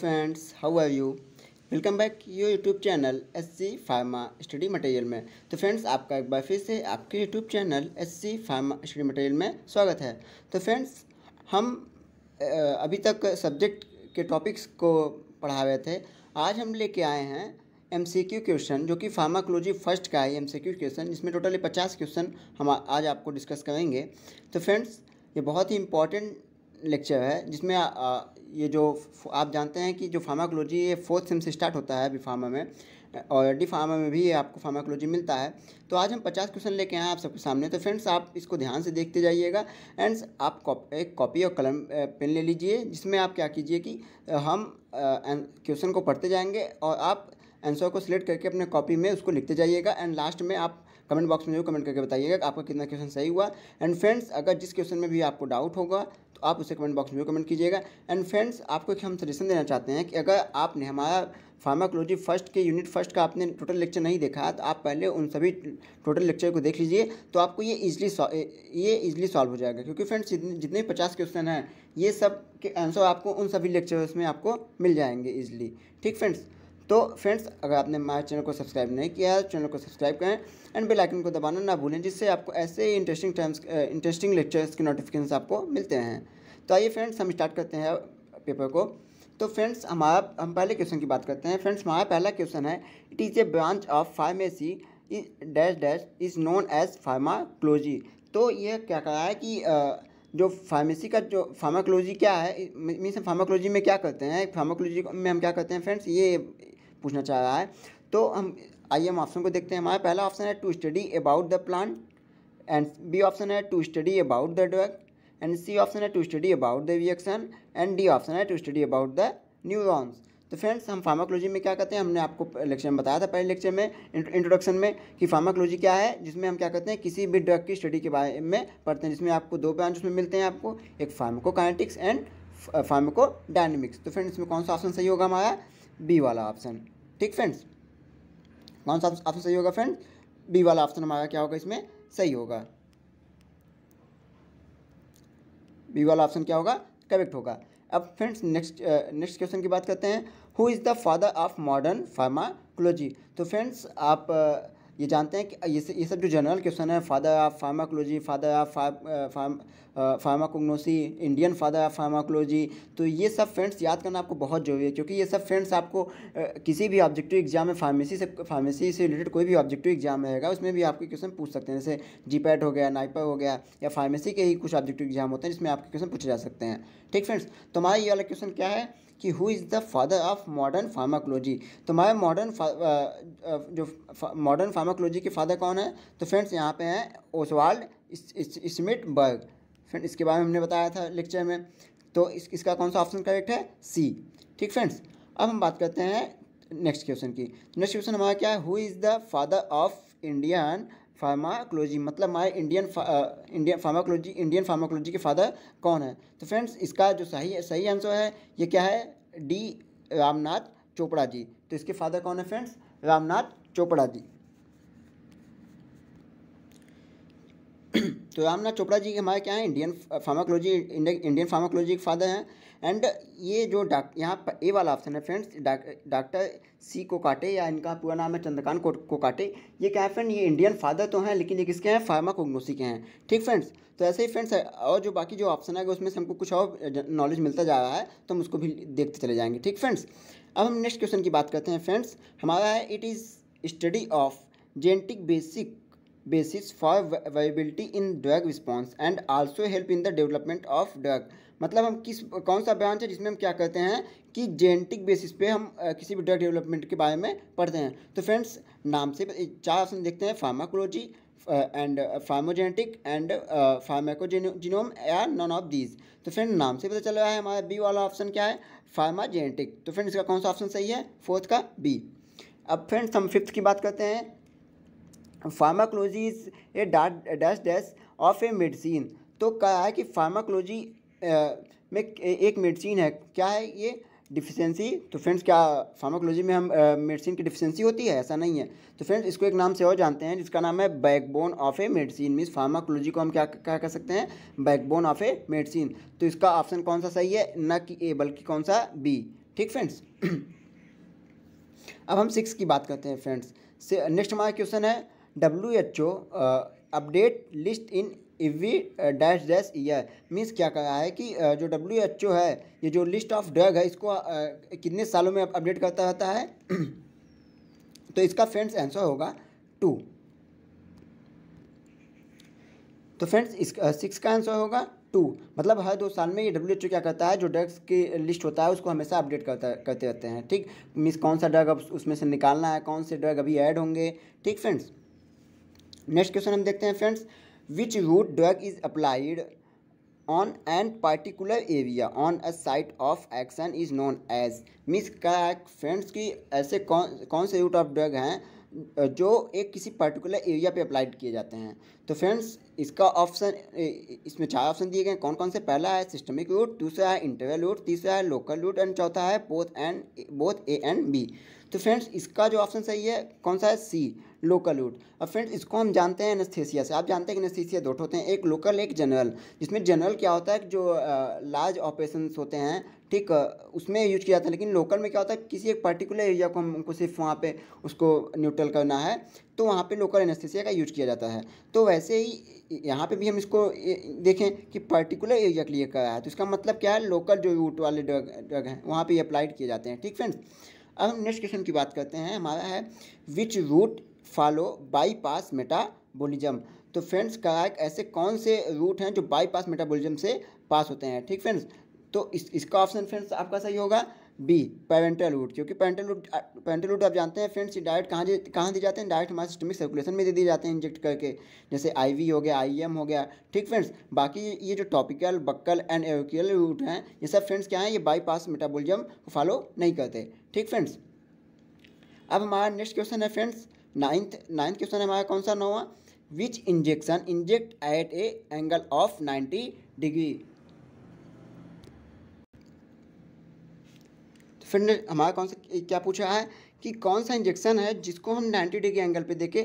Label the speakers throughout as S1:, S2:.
S1: friends how are you welcome back your YouTube channel S C pharma study material में तो friends आपका एक बार फिर से आपके YouTube channel S C pharma study material में स्वागत है तो फ्रेंड्स हम अभी तक सब्जेक्ट के टॉपिक्स को पढ़ा रहे थे आज हम लेके आए हैं एम सी क्यू क्वेश्चन जो कि फार्माकोलॉजी फर्स्ट का है एम सी क्यू क्वेश्चन जिसमें टोटली पचास क्वेश्चन हम आज आपको डिस्कस करेंगे तो फ्रेंड्स ये बहुत ही इंपॉर्टेंट लेक्चर है जिसमें ये जो आप जानते हैं कि जो फार्माकोलॉजी ये फोर्थ सेम से स्टार्ट होता है अभी फार्मा में और डी फार्मा में भी आपको फार्माकोलॉजी मिलता है तो आज हम पचास क्वेश्चन लेके आए हैं आप सबके सामने तो फ्रेंड्स आप इसको ध्यान से देखते जाइएगा एंड आप एक कॉपी और कलम पेन ले लीजिए जिसमें आप क्या कीजिए कि हम क्वेश्चन को पढ़ते जाएंगे और आप आंसर को सिलेक्ट करके अपने कॉपी में उसको लिखते जाइएगा एंड लास्ट में आप कमेंट बॉक्स में जो कमेंट करके बताइएगा कि आपका कितना क्वेश्चन सही हुआ एंड फ्रेंड्स अगर जिस क्वेश्चन में भी आपको डाउट होगा तो आप उसे कमेंट बॉक्स में कमेंट कीजिएगा एंड फ्रेंड्स आपको एक हम सजेशन देना चाहते हैं कि अगर आपने हमारा फार्माकोलॉजी फर्स्ट के यूनिट फर्स्ट का आपने टोटल लेक्चर नहीं देखा है तो आप पहले उन सभी टोटल लेक्चर को देख लीजिए तो आपको ये इजीली ये इजीली सॉल्व हो जाएगा क्योंकि फ्रेंड्स जितने पचास क्वेश्चन हैं ये सब के आंसर आपको उन सभी लेक्चर्स में आपको मिल जाएंगे ईजिली ठीक फ्रेंड्स तो फ्रेंड्स अगर आपने हमारे चैनल को सब्सक्राइब नहीं किया है चैनल को सब्सक्राइब करें एंड बेल आइकन को दबाना ना भूलें जिससे आपको ऐसे ही इंटरेस्टिंग टाइम्स इंटरेस्टिंग लेक्चर्स के नोटिफिकेशन आपको मिलते हैं तो आइए फ्रेंड्स हम स्टार्ट करते हैं पेपर को तो फ्रेंड्स हमारा हम पहले क्वेश्चन की बात करते हैं फ्रेंड्स हमारा पहला क्वेश्चन है it is a branch of pharmacy dash dash is known as pharmacology तो ये क्या कह रहा है कि जो फार्मेसी का जो फार्माकोलॉजी क्या है मीन्स फार्माकोलॉजी में क्या करते हैं फार्माकोलॉजी में हम क्या करते हैं फ्रेंड्स ये पूछना चाह रहा है तो हम आइए हम ऑप्शन को देखते हैं हमारा पहला ऑप्शन है to study about the plant and B option है to study about the drug and C option है to study about the reaction and D option है to study about the neurons तो फ्रेंड्स हम pharmacology में क्या करते हैं हमने आपको लेक्चर में बताया था पहले लेक्चर में इंट्रोडक्शन में कि फार्माकोलॉजी क्या है जिसमें हम क्या करते हैं किसी भी ड्रग की स्टडी के बारे में पढ़ते हैं जिसमें आपको दो ब्रांच उसमें मिलते हैं आपको एक फार्माकोकाइनेटिक्स एंड डायनेमिक्स तो फ्रेंड्स इसमें कौन सा ऑप्शन सही होगा हमारा बी वाला ऑप्शन ठीक फ्रेंड्स कौन सा ऑप्शन सही होगा फ्रेंड्स बी वाला ऑप्शन हमारा क्या होगा इसमें सही होगा बी वाला ऑप्शन क्या होगा करेक्ट होगा अब फ्रेंड्स नेक्स्ट नेक्स्ट क्वेश्चन की बात करते हैं who is the father of modern pharmacology तो फ्रेंड्स आप uh, ये जानते हैं कि ये ये सब जो जनरल क्वेश्चन है father of pharmacology father of pharmacognosy Indian father of pharmacology तो ये सब फ्रेंड्स याद करना आपको बहुत जरूरी है क्योंकि ये सब फ्रेंड्स आपको किसी भी ऑब्जेक्टिव एग्जाम में फार्मेसी से फार्मेसी से रिलेटेड कोई भी ऑब्जेक्टिव एग्जाम रहेगा उसमें भी आपके क्वेश्चन पूछ सकते हैं जैसे जीपैट e हो गया नाइपर e हो गया या फार्मेसी के ही कुछ ऑब्जेक्टिव एग्जाम होते हैं जिसमें आपके क्वेश्चन पूछे जा सकते हैं ठीक फ्रेंड्स तो हमारा ये वाला क्वेश्चन क्या है कि who is the father of modern pharmacology तो हमारे मॉडर्न जो मॉडर्न फार्माकोलॉजी के फादर कौन है तो फ्रेंड्स यहाँ पे हैं ओसवाल्ड स्मिट बर्ग फ्रेंड इसके बारे में हमने बताया था लेक्चर में तो इस, इसका कौन सा ऑप्शन करेक्ट है सी ठीक फ्रेंड्स अब हम बात करते हैं नेक्स्ट क्वेश्चन की नेक्स्ट क्वेश्चन हमारा क्या है who is the father of Indian pharmacology मतलब हमारे इंडियन फा, इंडियन फार्माकोलॉजी इंडियन फार्माकोलॉजी के फादर कौन है तो फ्रेंड्स इसका जो सही सही आंसर है ये क्या है डी रामनाथ चोपड़ा जी तो इसके फादर कौन है फ्रेंड्स रामनाथ चोपड़ा जी तो रामनाथ चोपड़ा जी हमारे क्या है इंडियन फार्माकोलॉजी इंडियन फार्माकोलॉजी के फादर हैं एंड ये जो डॉक्टर यहाँ पर ए वाला ऑप्शन है फ्रेंड्स डॉक्टर सी को काटे या इनका पूरा नाम है चंद्रकांत को, को काटे ये क्या है फ्रेंड ये इंडियन फादर तो हैं लेकिन ये किसके हैं फार्माकोग्नोसी के हैं ठीक फ्रेंड्स तो ऐसे ही फ्रेंड्स और जो बाकी जो ऑप्शन है उसमें से हमको कुछ और नॉलेज मिलता जा रहा है तो हम उसको भी देखते चले जाएंगे ठीक फ्रेंड्स अब हम नेक्स्ट क्वेश्चन की बात करते हैं फ्रेंड्स हमारा है it is study of genetic basic basis for variability in drug response and also help in the development of drug मतलब हम किस कौन सा ब्रांच है जिसमें हम क्या करते हैं कि जेनेटिक बेसिस पे हम किसी भी ड्रग डेवलपमेंट के बारे में पढ़ते हैं तो फ्रेंड्स नाम से चार ऑप्शन देखते हैं pharmacology and pharmacogenetic and pharmacogenome या नॉन ऑफ दीज तो फ्रेंड नाम से पता चल रहा है हमारा बी वाला ऑप्शन क्या है फार्माजेनेटिक तो फ्रेंड इसका कौन सा ऑप्शन सही है फोर्थ का बी अब फ्रेंड्स हम फिफ्थ की बात करते हैं pharmacology is a dash dash of a medicine तो कहा है कि फार्माकोलॉजी में एक मेडिसिन है क्या है ये डिफिशेंसी तो फ्रेंड्स क्या फार्माकोलॉजी में हम मेडिसिन की डिफिशेंसी होती है ऐसा नहीं है तो फ्रेंड्स इसको एक नाम से और जानते हैं जिसका नाम है backbone of a medicine means pharmacology को हम क्या क्या कह सकते हैं बैकबोन ऑफ ए मेडिसिन तो इसका ऑप्शन कौन सा सही है न कि ए बल्कि कौन सा बी ठीक फ्रेंड्स अब हम सिक्स की बात करते हैं फ्रेंड्स नेक्स्ट हमारा क्वेश्चन है W H O update list in every dash dash year means क्या रहा है कि uh, जो डब्ल्यू एच ओ है ये जो लिस्ट ऑफ ड्रग है इसको uh, कितने सालों में अपडेट करता रहता है तो इसका फ्रेंड्स आंसर होगा टू तो फ्रेंड्स इस सिक्स uh, का आंसर होगा टू मतलब हर दो साल में ये डब्ल्यू एच ओ क्या करता है जो ड्रग्स की लिस्ट होता है उसको हमेशा अपडेट करता करते रहते हैं ठीक मीन्स कौन सा ड्रग अब उसमें से निकालना है कौन से ड्रग अभी ऐड होंगे ठीक फ्रेंड्स नेक्स्ट क्वेश्चन हम देखते हैं friends which route drug is applied on and particular area on a site of action is known as means का फ्रेंड्स की ऐसे कौन कौन से रूट ऑफ ड्रग हैं जो एक किसी पर्टिकुलर एरिया पे अप्लाइड किए जाते हैं तो फ्रेंड्स इसका ऑप्शन इसमें चार ऑप्शन दिए गए कौन कौन से पहला है सिस्टमिक रूट दूसरा है इंटरवल रूट तीसरा है लोकल रूट एंड चौथा है both and both A and B तो फ्रेंड्स इसका जो ऑप्शन सही है कौन सा है सी लोकल रूट अब फ्रेंड्स इसको हम जानते हैं एनस्थेसिया से आप जानते हैं कि एनेस्थीसिया दो होते हैं एक लोकल एक जनरल जिसमें जनरल क्या होता है जो लार्ज ऑपरेशन होते हैं ठीक उसमें यूज किया जाता है लेकिन लोकल में क्या होता है किसी एक पर्टिकुलर एरिया को हमको सिर्फ वहाँ पे उसको न्यूट्रल करना है तो वहाँ पे लोकल एनेस्थेसिया का यूज किया जाता है तो वैसे ही यहाँ पे भी हम इसको देखें कि पर्टिकुलर एरिया के लिए करा है तो इसका मतलब क्या है लोकल जो रूट वाले ड्रग ड्रग हैं वहाँ पर अप्लाइड किए जाते हैं ठीक फ्रेंड्स अब हम नेक्स्ट क्वेश्चन की बात करते हैं हमारा है which route follow bypass metabolism तो फ्रेंड्स कहा ऐसे कौन से रूट हैं जो बाईपास मेटाबोलिज्म से पास होते हैं ठीक फ्रेंड्स तो इस इसका ऑप्शन फ्रेंड्स आपका सही होगा बी पेरेंटल रूट क्योंकि पेरेंटल रूट पेरेंटल रूट आप जानते हैं फ्रेंड्स ये डायरेक्ट कहाँ कहाँ दिए जाते हैं डायरेक्ट हमारे सिस्टमिक सर्कुलेशन में दे दिए जाते हैं इंजेक्ट करके जैसे आईवी हो गया आईएम e हो गया ठीक फ्रेंड्स बाकी ये जो टॉपिकल बक्कल एंड एवोकियल रूट हैं ये सब फ्रेंड्स क्या हैं ये बाईपास मेटाबोलिज्म को फॉलो नहीं करते ठीक फ्रेंड्स अब हमारा नेक्स्ट क्वेश्चन है फ्रेंड्स नाइन्थ नाइन्थ क्वेश्चन हमारा कौन सा नौवा which injection inject at a angle of ninety degree तो फिर हमारा कौन सा क्या पूछा है कि कौन सा इंजेक्शन है जिसको हम 90 डिग्री एंगल पे देके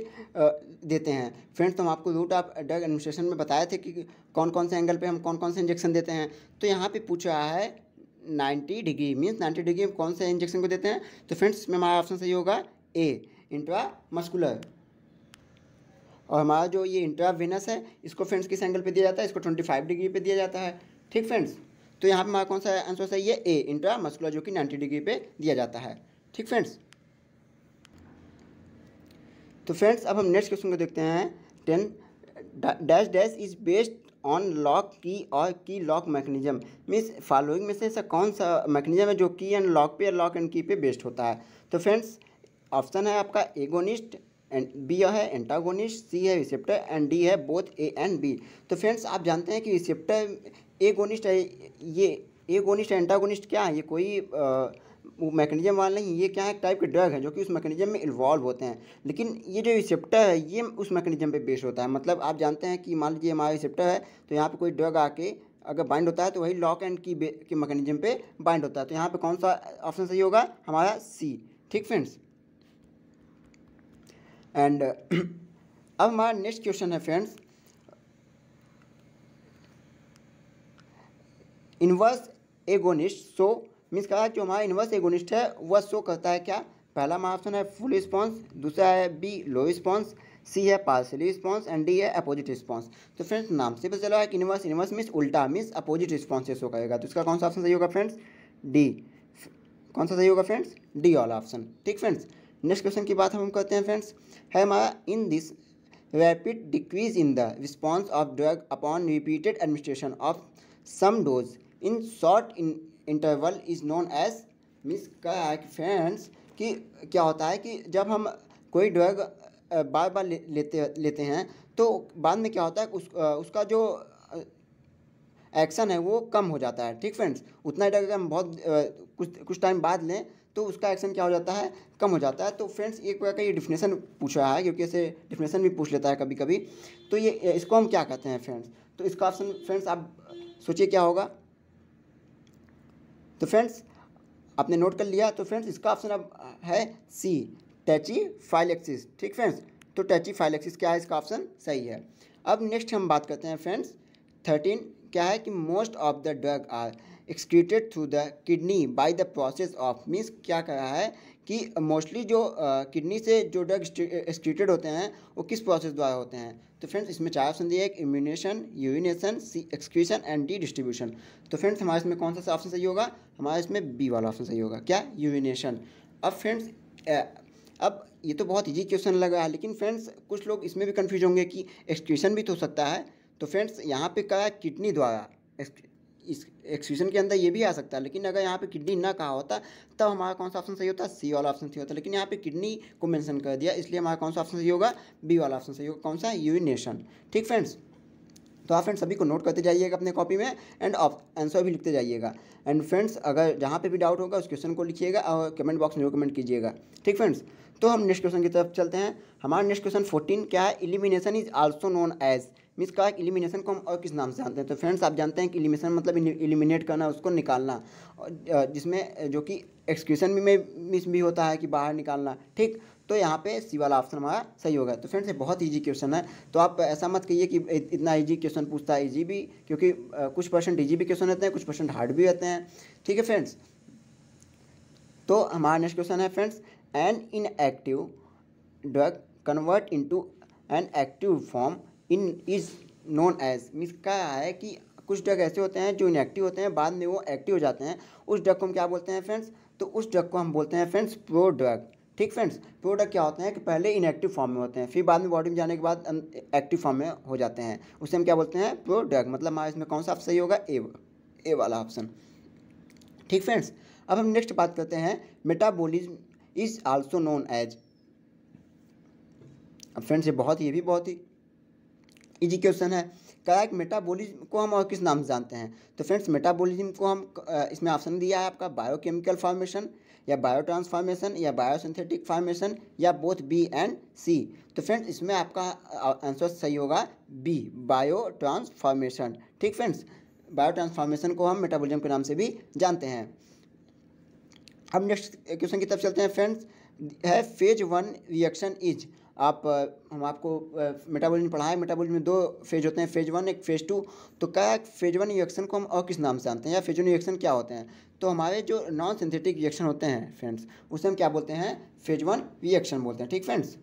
S1: देते हैं फ्रेंड्स तो हम आपको रूट ऑफ ड्रग एडमिनिस्ट्रेशन में बताए थे कि कौन कौन से एंगल पे हम कौन कौन से इंजेक्शन देते हैं तो यहाँ पे पूछा है 90 डिग्री मीन्स 90 डिग्री कौन से इंजेक्शन को देते हैं तो फ्रेंड्स में हमारा ऑप्शन सही होगा ए इंट्रा मस्कुलर और हमारा जो ये इंट्रा वेनस है इसको फ्रेंड्स किस एंगल पे दिया जाता है इसको ट्वेंटी फाइव डिग्री पे दिया जाता है ठीक फ्रेंड्स तो यहाँ पे हमारा कौन सा आंसर है ए इंट्रा मस्कुलर जो कि नाइन्टी डिग्री पे दिया जाता है ठीक फ्रेंड्स तो फ्रेंड्स अब हम नेक्स्ट क्वेश्चन को देखते हैं ten dash dash is based on lock key और की लॉक मैकेनिज्म मीन्स फॉलोइंग में से ऐसा कौन सा मैकेनिज्म है जो की एंड लॉक पे लॉक एंड की पे बेस्ड होता है तो फ्रेंड्स ऑप्शन है आपका एगोनिस्ट एंड बी है एंटागोनिस्ट सी है रिसेप्टर एंड डी है बोथ ए एंड बी तो फ्रेंड्स आप जानते हैं कि रिसेप्टर एगोनिस्ट है ये एगोनिस्ट एंटागोनिस्ट क्या है ये कोई मैकेनिज्म वाला नहीं ये क्या है टाइप के ड्रग है जो कि उस मैकेनिज्म में इन्वॉल्व होते हैं लेकिन ये जो रिसेप्टर है ये उस मैकेनिज्म पे बेस्ड होता है मतलब आप जानते हैं कि मान लीजिए हमारा रिसेप्टर है तो यहाँ पे कोई ड्रग आके अगर बाइंड होता है तो वही लॉक एंड की के मैकेनिज्म पे बाइंड होता है तो यहाँ पे कौन सा ऑप्शन सही होगा हमारा सी ठीक फ्रेंड्स एंड uh, अब हमारा नेक्स्ट क्वेश्चन है friends inverse agonist so means कहा जो हमारा इनवर्स एगोनिस्ट है वह सो करता है क्या पहला हमारा ऑप्शन है फुल रिस्पॉन्स दूसरा है बी लो रिस्पॉन्स सी है पार्सली रिस्पॉन्स एंड डी है अपोजिट रिस्पॉन्स तो फ्रेंड्स नाम से पता चला है कि इनवर्स इनवर्स मीन्स उल्टा मीन्स अपोजिट रिस्पॉन्स से सो करेगा तो इसका कौन सा ऑप्शन सही होगा फ्रेंड्स डी कौन सा सही होगा फ्रेंड्स डी ऑल ऑप्शन ठीक फ्रेंड्स नेक्स्ट क्वेश्चन की बात हम करते हैं फ्रेंड्स है हमारा in this rapid decrease in the response of drug upon repeated administration of some dose in short interval is known as मिस फ्रेंड्स कि क्या होता है कि जब हम कोई ड्रग बार बार ले, लेते लेते हैं तो बाद में क्या होता है उस, उसका जो एक्शन है वो कम हो जाता है ठीक फ्रेंड्स उतना ड्रग हम बहुत कुछ कुछ टाइम बाद लें तो उसका एक्शन क्या हो जाता है कम हो जाता है तो फ्रेंड्स एक प्रकार का ये डिफिनेशन पूछ रहा है क्योंकि इसे डिफिनेशन भी पूछ लेता है कभी कभी तो ये इसको हम क्या कहते हैं फ्रेंड्स तो इसका ऑप्शन फ्रेंड्स आप सोचिए क्या होगा तो फ्रेंड्स आपने नोट कर लिया तो फ्रेंड्स इसका ऑप्शन अब है सी टैची फाइल एक्सिस ठीक फ्रेंड्स तो टैची फाइल एक्सिस क्या है इसका ऑप्शन सही है अब नेक्स्ट हम बात करते हैं फ्रेंड्स थर्टीन क्या है कि most of the drug are excreted through the kidney by the process of means क्या कर रहा है कि मोस्टली जो किडनी से जो ड्रग एक्सक्रीटेड होते हैं वो किस प्रोसेस द्वारा होते हैं तो फ्रेंड्स इसमें चार ऑप्शन दिए एक इम्यूनेशन urination C excretion and D distribution तो फ्रेंड्स हमारे इसमें कौन सा ऑप्शन सही होगा हमारे इसमें बी वाला ऑप्शन सही होगा क्या यूरिनेशन अब फ्रेंड्स अब ये तो बहुत इजी क्वेश्चन लग रहा है लेकिन फ्रेंड्स कुछ लोग इसमें भी कन्फ्यूज होंगे कि एक्सक्रीशन भी तो हो सकता है तो फ्रेंड्स यहाँ पे कहा किडनी द्वारा इस एक्सक्यूशन के अंदर ये भी आ सकता है लेकिन अगर यहाँ पे किडनी ना कहा होता तब हमारा कौन सा ऑप्शन सही होता सी वाला ऑप्शन सही होता लेकिन यहाँ पे किडनी को मेंशन कर दिया इसलिए हमारा कौन सा ऑप्शन सही होगा बी वाला ऑप्शन सही होगा कौन सा नेशन ठीक फ्रेंड्स तो आप फ्रेंड्स सभी को नोट करते जाइएगा अपने कॉपी में एंड आंसर भी लिखते जाइएगा एंड फ्रेंड्स अगर जहाँ पे भी डाउट होगा उस क्वेश्चन को लिखिएगा और कमेंट बॉक्स में कमेंट कीजिएगा ठीक फ्रेंड्स तो हम नेक्स्ट क्वेश्चन की तरफ चलते हैं हमारा नेक्स्ट क्वेश्चन फोर्टीन क्या है elimination is also known as मिस का इलिमिनेशन को हम और किस नाम से जानते हैं तो फ्रेंड्स आप जानते हैं कि इलिमिनेशन मतलब इलिमिनेट करना उसको निकालना जिसमें जो कि एक्सक्यूशन में मिस भी होता है कि बाहर निकालना ठीक तो यहाँ पे सी वाला ऑप्शन हमारा सही होगा तो फ्रेंड्स ये बहुत इजी क्वेश्चन है तो आप ऐसा मत कहिए कि इतना इजी क्वेश्चन पूछता है इजी भी क्योंकि कुछ परसेंट इजी भी क्वेश्चन रहते हैं कुछ परसेंट हार्ड भी रहते हैं ठीक है फ्रेंड्स तो हमारा नेक्स्ट क्वेश्चन है friends an inactive drug convert into an active form in is known as means क्या है कि कुछ ड्रग ऐसे होते हैं जो इनएक्टिव होते हैं बाद में वो एक्टिव हो जाते हैं उस ड्रग को हम क्या बोलते हैं फ्रेंड्स तो उस ड्रग को हम बोलते हैं फ्रेंड्स प्रो ड्रग ठीक फ्रेंड्स प्रोडक्ट क्या होते हैं कि पहले इनएक्टिव फॉर्म में होते हैं फिर बाद में बॉडी में जाने के बाद एक्टिव अं, फॉर्म में हो जाते हैं उसे हम क्या बोलते हैं ड्रग मतलब हमारे इसमें कौन सा ऑप्शन सही होगा ए ए वाला ऑप्शन ठीक फ्रेंड्स अब हम नेक्स्ट बात करते हैं metabolism is also known as अब फ्रेंड्स ये बहुत ही ये भी बहुत ही इजी क्वेश्चन है कायक मेटाबॉलिज्म को हम और किस नाम से जानते हैं तो फ्रेंड्स मेटाबॉलिज्म को हम इसमें ऑप्शन दिया है आपका बायोकेमिकल फॉर्मेशन या बायो ट्रांसफॉर्मेशन या बायोसिंथेटिक फॉर्मेशन या बोथ बी एंड सी तो फ्रेंड्स इसमें आपका आंसर सही होगा बी बायो ट्रांसफॉर्मेशन ठीक फ्रेंड्स बायो ट्रांसफॉर्मेशन को हम मेटाबोलिज्म के नाम से भी जानते हैं हम नेक्स्ट क्वेश्चन की तरफ चलते हैं फ्रेंड्स है फेज वन रिएक्शन इज आप हम आपको मेटाबॉलिज्म पढ़ाए मेटाबॉलिज्म में दो फेज होते हैं फेज वन एक फेज टू तो क्या फेज वन रिएक्शन को हम और किस नाम से जानते हैं या फेज वन रिएक्शन क्या होते हैं तो हमारे जो नॉन सिंथेटिक रिएक्शन होते हैं फ्रेंड्स उसे हम क्या बोलते हैं फेज वन रिएक्शन बोलते हैं ठीक फ्रेंड्स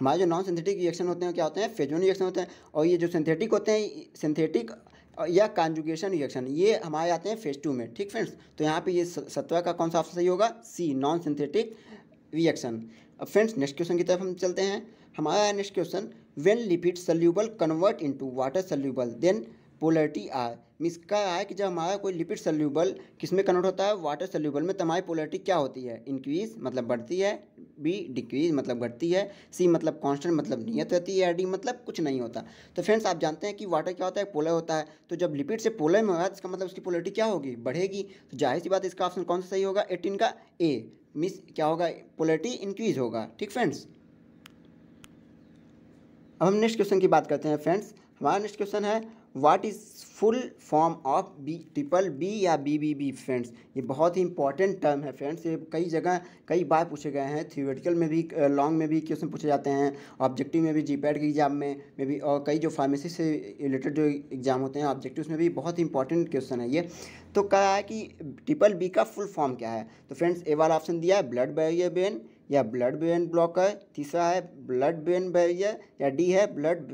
S1: हमारे जो नॉन सिंथेटिक रिएक्शन होते हैं क्या होते हैं फेज वन रिएक्शन होते हैं और ये जो सिंथेटिक होते हैं सिंथेटिक या कॉन्जुगेशन रिएक्शन ये हमारे आते हैं फेज टू में ठीक फ्रेंड्स तो यहाँ पे ये सत्वा का कौन सा ऑप्शन सही होगा सी नॉन सिंथेटिक रिएक्शन अब फ्रेंड्स नेक्स्ट क्वेश्चन की तरफ हम चलते हैं हमारा next question when lipid soluble convert into water soluble then polarity are means क्या है कि जब हमारा कोई लिपिड सल्यूबल किस में कन्वर्ट होता है वाटर सल्यूबल में तमाय पोलरिटी क्या होती है इंक्रीज मतलब बढ़ती है बी डिक्रीज मतलब घटती है सी मतलब कांस्टेंट मतलब नियत रहती है डी मतलब कुछ नहीं होता तो फ्रेंड्स आप जानते हैं कि वाटर क्या होता है पोलर होता है तो जब लिपिड से पोलर में होगा तो इसका मतलब उसकी पोलरिटी क्या होगी बढ़ेगी तो जाहिर सी बात इसका ऑप्शन कौन सा सही होगा एटीन का ए मिस क्या होगा पोलिटी इंक्रीज होगा ठीक फ्रेंड्स अब हम नेक्स्ट क्वेश्चन की बात करते हैं फ्रेंड्स हमारा नेक्स्ट क्वेश्चन है what is full form of B triple B या बी बी बी फ्रेंड्स ये बहुत ही इंपॉर्टेंट टर्म है फ्रेंड्स ये कई जगह कई बार पूछे गए हैं थियोरेटिकल में भी लॉन्ग में भी क्वेश्चन पूछे जाते हैं ऑब्जेक्टिव में भी जी पैड के एग्जाम में में भी और कई जो फार्मेसी से रिलेटेड जो एग्जाम होते हैं ऑब्जेक्टिव में भी बहुत ही इंपॉर्टेंट क्वेश्चन है ये तो कहा है कि ट्रिपल बी का फुल फॉर्म क्या है तो फ्रेंड्स ए वाला ऑप्शन दिया है ब्लड बैरियर बेन या ब्लड ब्रेन ब्लॉकर तीसरा है ब्लड ब्रेन बैरियर या डी है ब्लड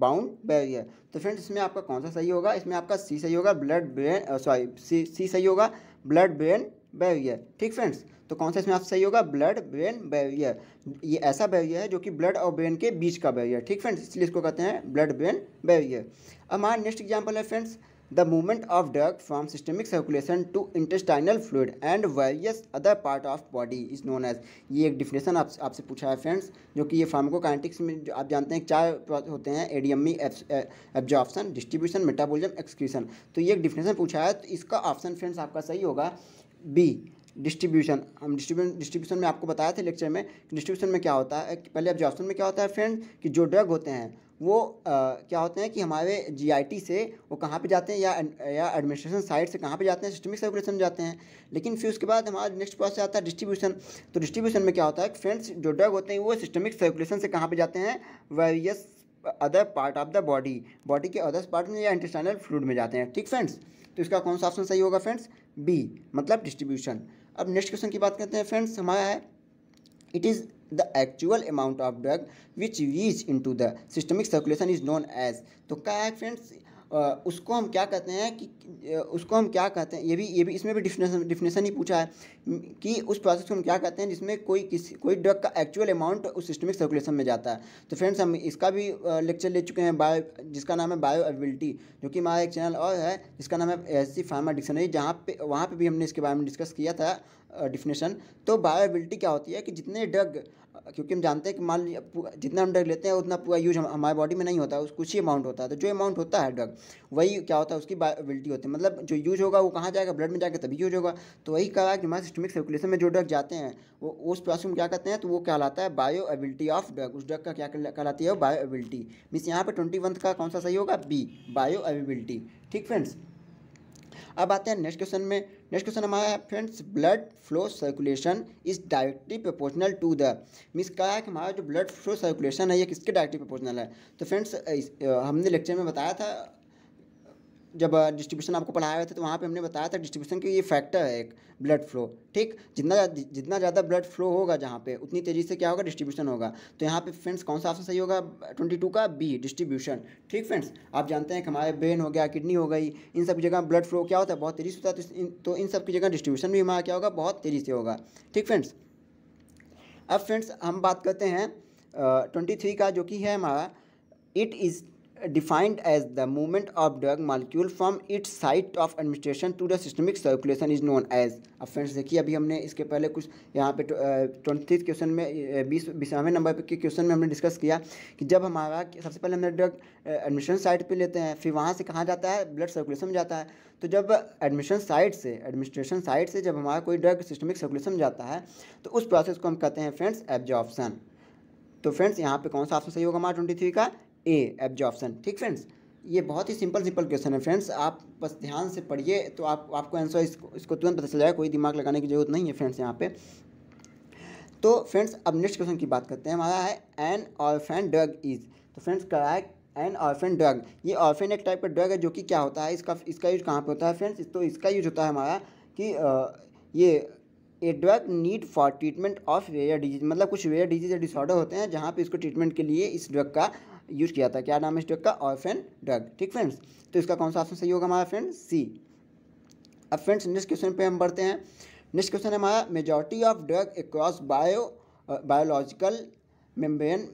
S1: बाउंड बैरियर तो फ्रेंड्स इसमें आपका कौन सा सही होगा इसमें आपका सी सही होगा blood brain sorry C C सही होगा ब्लड ब्रेन बैरियर ठीक फ्रेंड्स तो कौन सा इसमें आप सही होगा ब्लड ब्रेन बैरियर ये ऐसा बैरियर है जो कि ब्लड और ब्रेन के बीच का बैरियर ठीक फ्रेंड्स इसलिए इसको कहते हैं ब्लड ब्रेन बैरियर अब हमारा नेक्स्ट एग्जाम्पल है friends the movement of drug from systemic circulation to intestinal fluid and various other part of body is known as ये एक डिफिनेशन आप आपसे पूछा है फ्रेंड्स जो कि ये फार्माकोकाइनेटिक्स में जो आप जानते हैं चार होते हैं ADME absorption distribution metabolism excretion तो ये एक डिफिनेशन पूछा है तो इसका ऑप्शन फ्रेंड्स आपका सही होगा बी डिस्ट्रीब्यूशन हम डिस्ट्रीब्यूशन डिस्ट्रीब्यूशन में आपको बताया था लेक्चर में डिस्ट्रीब्यूशन में क्या होता है पहले अब्जॉर्प्शन में क्या होता है फ्रेंड कि जो ड्रग होते हैं वो आ, क्या होते हैं कि हमारे जीआईटी से वो कहाँ पे जाते हैं या या एडमिनिस्ट्रेशन साइड से कहाँ पे जाते हैं सिस्टमिक सर्कुलेशन में जाते हैं लेकिन फिर उसके बाद हमारा नेक्स्ट प्रोसेस आता है डिस्ट्रीब्यूशन तो डिस्ट्रीब्यूशन में क्या होता है फ्रेंड्स जो ड्रग होते हैं वो सिस्टमिक सर्कुलेशन से कहाँ पर जाते हैं various other part of the body body के अदर्स पार्ट में या इंटेस्टाइनल फ्लूड में जाते हैं ठीक फ्रेंड्स तो इसका कौन सा ऑप्शन सही होगा फ्रेंड्स बी मतलब डिस्ट्रीब्यूशन अब नेक्स्ट क्वेश्चन की बात करते हैं फ्रेंड्स हमारा है it is the actual amount of drug which reach into the systemic circulation is known as तो क्या है फ्रेंड्स उसको हम क्या कहते हैं कि उसको हम क्या कहते हैं ये भी ये भी इसमें भी डिफिनेशन डिफिनेशन ही पूछा है कि उस प्रोसेस को हम क्या कहते हैं जिसमें कोई किसी कोई ड्रग का एक्चुअल अमाउंट उस सिस्टमिक सर्कुलेशन में जाता है तो फ्रेंड्स हम इसका भी लेक्चर ले चुके हैं बायो जिसका नाम है बायो एबिलिटी जो कि हमारा एक चैनल और है जिसका नाम है एस सी फार्मा डिक्शनरी जहाँ पे वहाँ पर भी हमने इसके बारे में डिस्कस किया था डिफिनेशन तो बायो एबिलिटी क्या होती है कि जितने ड्रग क्योंकि हम जानते हैं कि मान लीजिए जितना हम ड्रग लेते हैं उतना पूरा यूज हम, हमारे बॉडी में नहीं होता उस कुछ ही अमाउंट होता है तो जो अमाउंट होता है ड्रग वही क्या होता है उसकी वायबिलिटी होती है मतलब जो यूज होगा वो कहाँ जाएगा ब्लड में जाएगा तभी यूज होगा तो वही कहा है कि हमारे सिस्टमिक सर्कुलेशन में जो ड्रग जाते हैं वो उस प्रोसेस में क्या कहते हैं तो वो कहलाता है बायो एबिलिटी ऑफ ड्रग उस ड्रग का क्या कहलाती है बायो एबिलिटी मीन्स यहाँ पर ट्वेंटी का कौन सा सही होगा बी बायो एबिलिटी ठीक फ्रेंड्स अब आते हैं नेक्स्ट क्वेश्चन में नेक्स्ट क्वेश्चन हमारा है friends blood flow circulation is directly proportional to the means कहा है कि हमारा जो ब्लड फ्लो सर्कुलेशन है ये किसके डायरेक्टली प्रोपोर्शनल है तो फ्रेंड्स हमने लेक्चर में बताया था जब डिस्ट्रीब्यूशन आपको पढ़ाया हुआ था तो वहाँ पे हमने बताया था डिस्ट्रीब्यूशन के ये फैक्टर है एक ब्लड फ्लो ठीक जितना जितना ज़्यादा ब्लड फ्लो होगा जहाँ पे उतनी तेज़ी से क्या होगा डिस्ट्रीब्यूशन होगा तो यहाँ पे फ्रेंड्स कौन सा ऑप्शन सही होगा ट्वेंटी टू का बी डिस्ट्रीब्यूशन ठीक फ्रेंड्स आप जानते हैं कि हमारे ब्रेन हो गया किडनी हो गई इन सब जगह ब्लड फ्लो क्या होता है बहुत तेज़ी से होता है तो, तो इन सब की जगह डिस्ट्रीब्यूशन भी हमारा क्या होगा बहुत तेज़ी से होगा ठीक फ्रेंड्स अब फ्रेंड्स हम बात करते हैं ट्वेंटी थ्री का जो कि है हमारा it is defined as the movement of drug molecule from its site of administration to the systemic circulation is known as अब फ्रेंड्स देखिए अभी हमने इसके पहले कुछ यहाँ पे ट्वेंटी क्वेश्चन में बीस बीसवें नंबर के क्वेश्चन में हमने डिस्कस किया कि जब हमारा सबसे पहले हमने ड्रग एडमिशन साइट पे लेते हैं फिर वहाँ से कहाँ जाता है ब्लड सर्कुलेशन में जाता है तो जब एडमिशन साइट से एडमिनिस्ट्रेशन साइट से जब हमारा कोई ड्रग सिस्टमिक सर्कुलेशन में जाता है तो उस प्रोसेस को हम कहते हैं फ्रेंड्स एब्जॉर्प्शन तो फ्रेंड्स यहाँ पे कौन सा ऑप्शन सही होगा हमारा ट्वेंटी थ्री का ए ऑप्शन ठीक फ्रेंड्स ये बहुत ही सिंपल सिंपल क्वेश्चन है फ्रेंड्स आप बस ध्यान से पढ़िए तो आप आपको आंसर इसको, इसको तुरंत पता चल जाएगा कोई दिमाग लगाने की जरूरत नहीं है फ्रेंड्स यहाँ पे तो फ्रेंड्स अब नेक्स्ट क्वेश्चन की बात करते हैं हमारा है एन ऑर्फेन ड्रग इज तो फ्रेंड्स है एन ऑर्फेन ड्रग ये ऑर्फेन एक टाइप का ड्रग है जो कि क्या होता है इसका इसका यूज कहाँ पर होता है फ्रेंड्स तो इसका यूज होता है हमारा कि ये a drug need for treatment of rare disease मतलब कुछ रेयर डिजीज या डिसऑर्डर होते हैं जहाँ पे इसको ट्रीटमेंट के लिए इस ड्रग का यूज किया था क्या नाम है इस ड्रग का ऑर्फेन ड्रग ठीक फ्रेंड्स तो इसका कौन सा ऑप्शन सही होगा हमारा फ्रेंड सी अब फ्रेंड्स नेक्स्ट क्वेश्चन पे हम बढ़ते हैं नेक्स्ट क्वेश्चन है हमारा majority of drug across bio biological membrane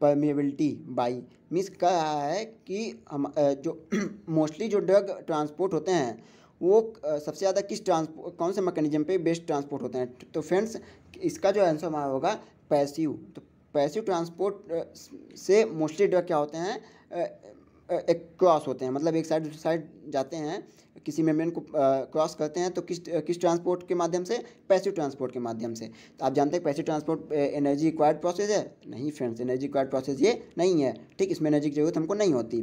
S1: permeability by means कह रहा है कि हम uh, जो मोस्टली जो ड्रग ट्रांसपोर्ट होते हैं वो uh, सबसे ज़्यादा किस ट्रांसपोर्ट कौन से मैकेनिज्म पे बेस्ट ट्रांसपोर्ट होते हैं तो फ्रेंड्स इसका जो आंसर हमारा होगा पैसिव तो पैसिव ट्रांसपोर्ट से मोस्टली ड्रग क्या होते हैं एक क्रॉस होते हैं मतलब एक साइड दूसरी साइड जाते हैं किसी मेम्ब्रेन को क्रॉस करते हैं तो किस किस ट्रांसपोर्ट के माध्यम से पैसिव ट्रांसपोर्ट के माध्यम से तो आप जानते हैं passive transport energy required process है नहीं फ्रेंड्स एनर्जी रिक्वायर्ड प्रोसेस ये नहीं है ठीक इसमें एनर्जी की जरूरत हमको नहीं होती